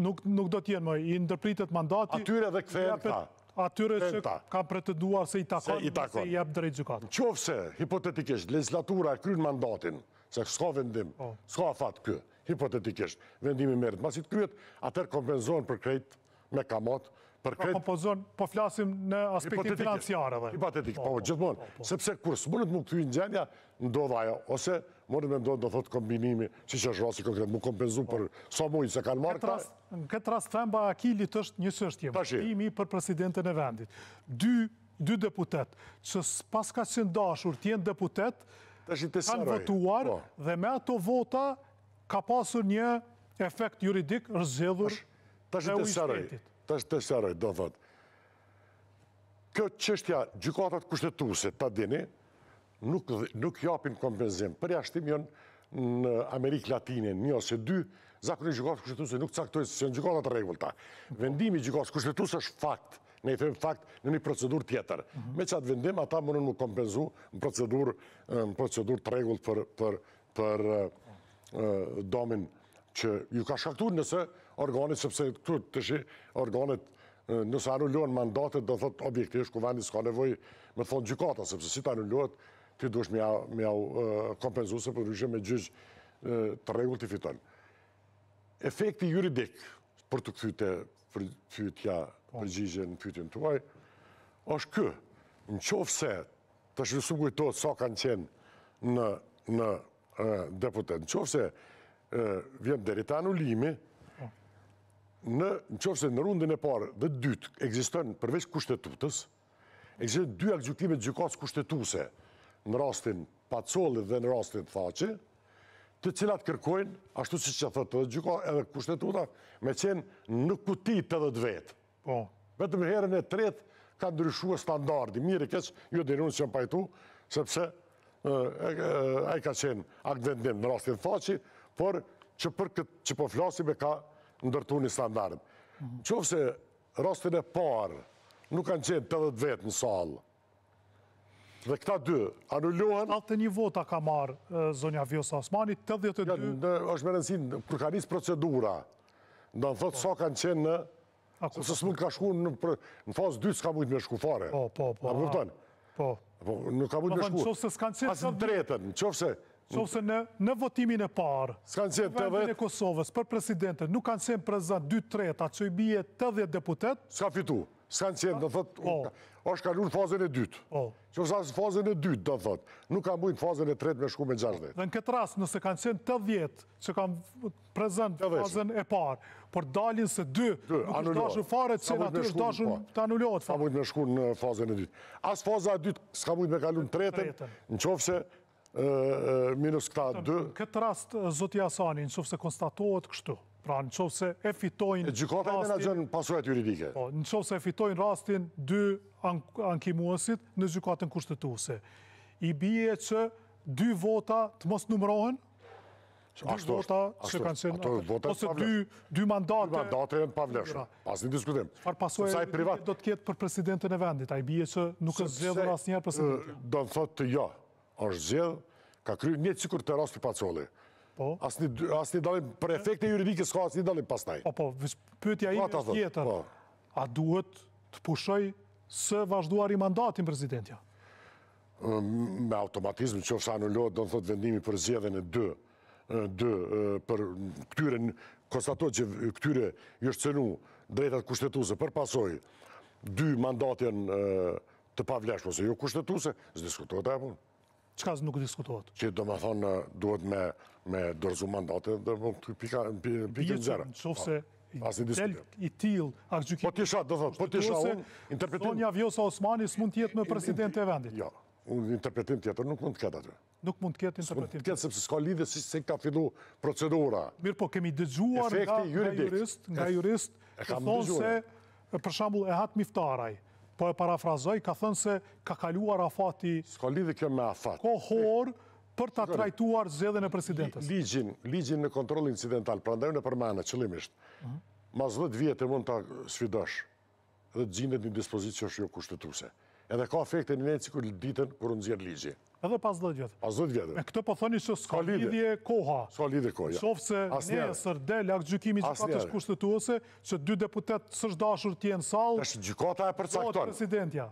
nuk do t'jenë më, i ndërpritet mandati... Atyre dhe këthejnë këta. Atyre që ka pretenduar se i takon, se i jep drejtë gjukatë. Në qovë se, hipotetikisht, legislatura krynë mandatin, se s'ka vendim, po. s'ka afat kë, hipotetikisht, vendimi merit, masit kryet, atër kompenzohen për krejt me kamot, Përkret... Po, po, po, po, flasim në aspektin financiare. Dhe. Po, po, po, gjithmonë. Sepse kur së mundet më këtu i në gjenja, ndodh ajo. Ose mundet me ndodh, do thot, kombinimi, që që është rasi konkret, mu kompenzu për sa so mujnë se kanë marrë këta. Në këtë rast, femba, Akilit është një sështje. Ta për presidentin e vendit. Dy, dy deputet, që pas ka që ndashur tjenë deputet, të kanë votuar dhe me ato vota ka pasur një efekt juridik rëzidhur Ta shi. Ta Tash të shëroj, do Kjo qështja gjukatat kushtetuse, ta dini, nuk japin kompenzim. Përja shtim jënë në Amerikë Latine, një ose dy, zakonit gjukatat kushtetuse nuk caktojnë se në gjukatat regull ta. Vendimi gjukatat kushtetuse është fakt, ne i thëmë fakt në një procedur tjetër. Me atë vendim, ata mënën më kompenzu në procedur të regull për domin që ju ka shkaktur nëse organit, sepse këtu të shi organit nësë anullohen mandatet, do thot objektivisht kuvendit s'ka nevoj me thonë gjykata, sepse si të anullohet, ti dush me au kompenzu se përryshe me gjyqë të regull të fiton. Efekti juridik për të këthyte për përgjyqëja në pytin të uaj, është kë, në qofë se të shvisu gujtojtë sa kanë qenë në deputet, në qofë se vjen dherit anullimi, në qofë se në rundin e parë dhe dytë egziston përveç kushtetutës, egziston dy akzjukimet gjukatës kushtetuse në rastin pacolit dhe në rastin thaci, të cilat kërkojnë, ashtu si që thëtë dhe gjukatë edhe kushtetuta, me qenë në kuti të dhe dvetë. Po. Vetëm herën e tretë ka ndryshua standardi, Mirë keqë, ju dhe njënë që më pajtu, sepse a i ka qenë akvendim në rastin thaci, por që për këtë që po flasim e ka ndërtu një standart. Qovë se rostin e parë nuk kanë qenë 80 vetë në salë. Dhe këta dy anullohen... Altë një vota ka marë zonja Vjosa Osmani, 82... dhëtë është me nësin, kërë ka njësë procedura, në thotë sa kanë qenë në... Se së mund ka shku në... fazë dy s'ka mujtë me shku fare. Po, po, po. po. po nuk ka mujtë me shku. Asë në dretën, në qofë se Qovëse në, në votimin e parë, në vendin e Kosovës, për presidentën, nuk kanë qenë prezant 2 treta, që i bije 80 deputet... Ska fitu, s'kan qenë, dhe thot, o. o, është kanë fazën e dytë. O. Që fësa fazën e dytë, dhe thot, nuk kanë bujnë fazën e tretë me shku me 60. Dhe në këtë rast, nëse kanë qenë 80 që kanë prezant fazën e parë, por dalin se 2, nuk është dashën fare, që në atyre dashën të anullohet. Ska në fazën e dytë. As faza e dytë, s'ka mujtë me kalun tretën, në minus këta dë. Këtë rast, zotë Jasani, në qovë se konstatohet kështu, pra në qovë se e fitojnë... Gjikota e menagjën pasuret juridike. Po, në qovë se e fitojnë rastin dë ankimuësit në gjikotën kushtetuse. I bije që dy vota të mos numrohen, Ashtu është, ashtu është. Ose dy mandate... Dy mandate e në pavleshme, pas një diskutim. Farë pasuaj e do të kjetë për presidentën e vendit, a i bje që nuk është zhjelë dhe asë njerë presidentën. Do thotë të jo, është zhjellë, ka kryu një cikur të rast për pacole. Po. Asë një dalim, për efekte juridike s'ka, asë një dalim pas taj. Apo, pëtja po, i po, tjetër, a duhet të pushoj së vazhduar i mandatin prezidentja? Me automatizmë që është anullohet, do në thotë vendimi për zhjellën e dë, për këtyre, konstatohet që këtyre jështë jo cënu drejtat kushtetuse për pasoj dy mandatin të pavleshme, ose jo kushtetuse, zdiskutohet e punë qka zë nuk diskutohet? Që do më thonë duhet me, me dërzu mandate dhe më të pika në pika në zera. Në qofë se i tel, i til, a gjyki. Po tisha, do thotë, po tisha unë interpretim... tonja Vjosa Osmani mund të tjetë me president e vendit. Jo, unë interpretim tjetër nuk mund të ketë atë. Nuk mund të ketë interpretim tjetër. Nuk mund të ketë, sepse s'ka lidhe si se ka fillu procedura. Mirë po, kemi dëgjuar nga jurist, nga jurist, të thonë se, për shambull, e hatë miftaraj po e parafrazoj, ka thënë se ka kaluar afati... Ska lidhë kjo me afat. Ko horë për të trajtuar zedhe e presidentës. Ligjin, ligjin në kontrol incidental, pra ndajun e përmana, qëllimisht, mhm. ma zëdhët vjetë e mund të sfidosh dhe të gjindet një dispozicjo shë jo kushtetuse edhe ka efekte në vendë cikur ditën kërë në zjerë ligje. Edhe pas 10 vjetë. Pas 10 vjetë. E këtë po thoni që s'ka lidhje koha. S'ka lidhje koha, ja. se ne e sërde, lakë gjykimi që patë kushtetuose, që dy deputet sërshdashur t'jenë salë, është gjykota e përcakton. Do të presidentja.